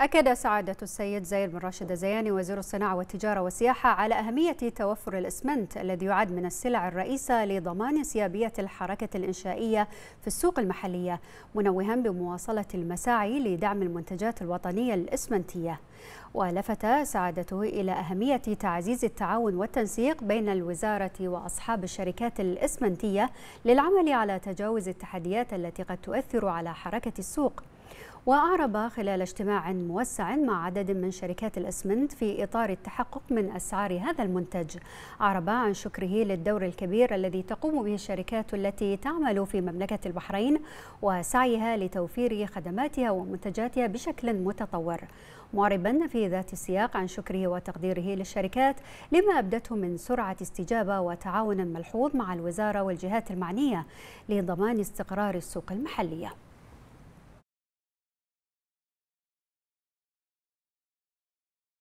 أكد سعادة السيد زايد بن راشد الزياني وزير الصناعة والتجارة والسياحة على أهمية توفر الإسمنت الذي يعد من السلع الرئيسة لضمان سيابية الحركة الإنشائية في السوق المحلية منوها بمواصلة المساعي لدعم المنتجات الوطنية الإسمنتية ولفت سعادته إلى أهمية تعزيز التعاون والتنسيق بين الوزارة وأصحاب الشركات الإسمنتية للعمل على تجاوز التحديات التي قد تؤثر على حركة السوق وأعرب خلال اجتماع موسع مع عدد من شركات الأسمنت في إطار التحقق من أسعار هذا المنتج أعرب عن شكره للدور الكبير الذي تقوم به الشركات التي تعمل في مملكة البحرين وسعيها لتوفير خدماتها ومنتجاتها بشكل متطور معربا في ذات السياق عن شكره وتقديره للشركات لما أبدته من سرعة استجابة وتعاون ملحوظ مع الوزارة والجهات المعنية لضمان استقرار السوق المحلية